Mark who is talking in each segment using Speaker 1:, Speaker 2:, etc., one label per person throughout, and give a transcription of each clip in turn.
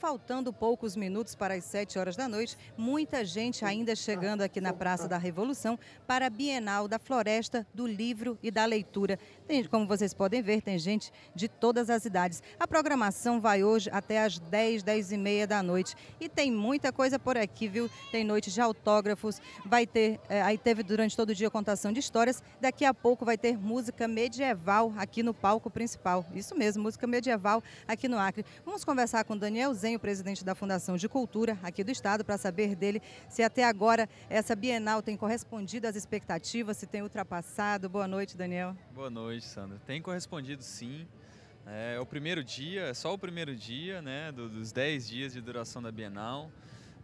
Speaker 1: faltando poucos minutos para as 7 horas da noite, muita gente ainda chegando aqui na Praça da Revolução para a Bienal da Floresta, do Livro e da Leitura. Tem, como vocês podem ver, tem gente de todas as idades. A programação vai hoje até às 10, 10 e meia da noite. E tem muita coisa por aqui, viu? Tem noite de autógrafos, vai ter, é, aí teve durante todo o dia contação de histórias. Daqui a pouco vai ter música medieval aqui no palco principal. Isso mesmo, música medieval aqui no Acre. Vamos conversar com Daniel Zen o presidente da Fundação de Cultura aqui do Estado, para saber dele se até agora essa Bienal tem correspondido às expectativas, se tem ultrapassado. Boa noite, Daniel.
Speaker 2: Boa noite, Sandra. Tem correspondido sim. É, é o primeiro dia, é só o primeiro dia, né, dos 10 dias de duração da Bienal.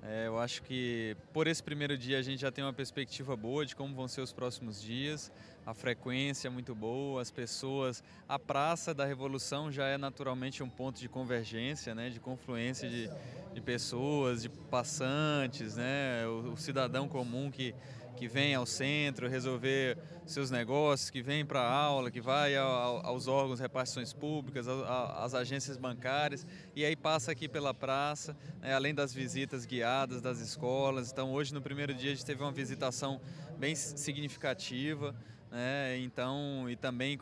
Speaker 2: É, eu acho que por esse primeiro dia a gente já tem uma perspectiva boa de como vão ser os próximos dias, a frequência é muito boa, as pessoas, a Praça da Revolução já é naturalmente um ponto de convergência, né, de confluência de, de pessoas, de passantes, né, o, o cidadão comum que que vem ao centro resolver seus negócios, que vem para a aula, que vai ao, aos órgãos repartições públicas, às agências bancárias, e aí passa aqui pela praça, né, além das visitas guiadas das escolas. Então, hoje, no primeiro dia, a gente teve uma visitação bem significativa. É, então, e também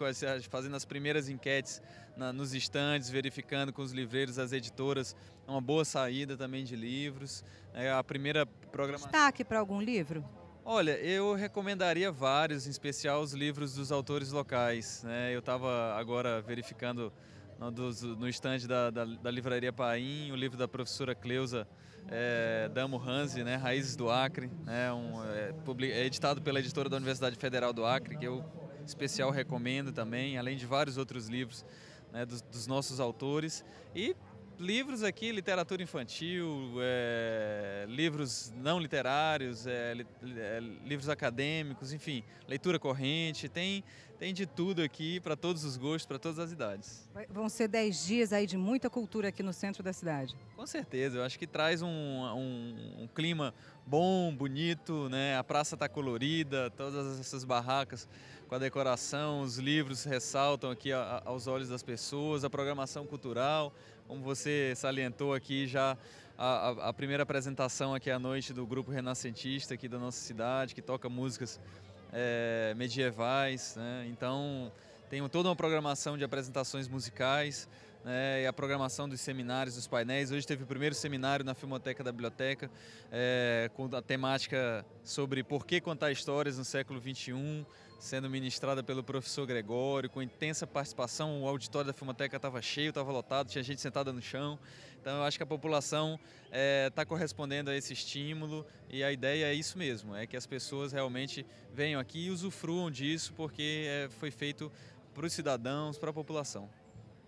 Speaker 2: fazendo as primeiras enquetes na, nos estandes, verificando com os livreiros, as editoras, uma boa saída também de livros. É, a primeira programação.
Speaker 1: Destaque para algum livro?
Speaker 2: Olha, eu recomendaria vários, em especial os livros dos autores locais. Né? Eu estava agora verificando no, no estande da, da, da, Livraria Paim, o livro da professora Cleusa é, Damo Hanzi, né? Raízes do Acre, né? Um, é, é editado pela editora da Universidade Federal do Acre, que eu especial recomendo também, além de vários outros livros né, dos, dos nossos autores. E livros aqui, literatura infantil, é, livros não literários, é, li, é, livros acadêmicos, enfim, leitura corrente, tem, tem de tudo aqui para todos os gostos, para todas as idades.
Speaker 1: Vão ser 10 dias aí de muita cultura aqui no centro da cidade.
Speaker 2: Com certeza, eu acho que traz um, um, um clima bom, bonito, né? a praça está colorida, todas essas barracas com a decoração, os livros ressaltam aqui a, a, aos olhos das pessoas, a programação cultural, como você salientou aqui já a, a, primeira apresentação aqui à noite do grupo renascentista aqui da nossa cidade, que toca músicas é, medievais, né? então tem toda uma programação de apresentações musicais, né, e a programação dos seminários, dos painéis. Hoje teve o primeiro seminário na Filmoteca da Biblioteca, é, com a temática sobre por que contar histórias no século XXI, sendo ministrada pelo professor Gregório, com intensa participação. O auditório da Filmoteca estava cheio, estava lotado, tinha gente sentada no chão. Então, eu acho que a população está eh, é, correspondendo a esse estímulo e a ideia é isso mesmo, é que as pessoas realmente venham aqui e usufruam disso, porque é, foi feito para os cidadãos, para a população.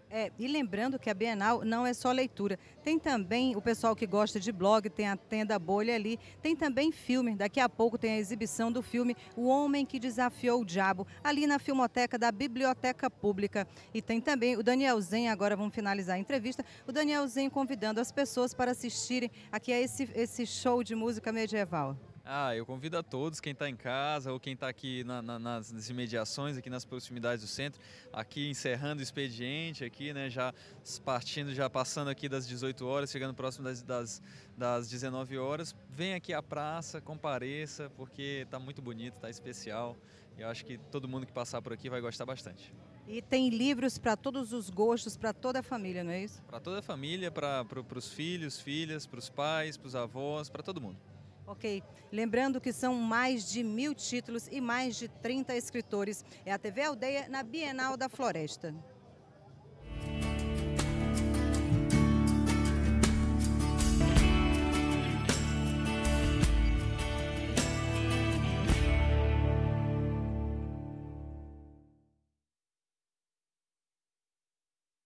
Speaker 1: É, e lembrando que a Bienal não é só leitura. Tem também o pessoal que gosta de blog, tem a Tenda Bolha ali. Tem também filme. Daqui a pouco tem a exibição do filme O Homem que Desafiou o Diabo, ali na Filmoteca da Biblioteca Pública. E tem também o Daniel Zen, agora vamos finalizar a entrevista. O Daniel Zen convidando as pessoas para assistirem aqui a é esse, esse show de música medieval.
Speaker 2: Ah, eu convido a todos, quem está em casa ou quem está aqui na, na, nas imediações, aqui nas proximidades do centro, aqui encerrando o expediente, aqui, né, já partindo, já passando aqui das 18 horas, chegando próximo das, das, das 19 horas, vem aqui à praça, compareça, porque está muito bonito, está especial. E eu acho que todo mundo que passar por aqui vai gostar bastante.
Speaker 1: E tem livros para todos os gostos, para toda a família, não é
Speaker 2: isso? Para toda a família, para pro, os filhos, filhas, para os pais, para os avós, para todo mundo.
Speaker 1: Ok. Lembrando que são mais de mil títulos e mais de 30 escritores. É a TV Aldeia na Bienal da Floresta.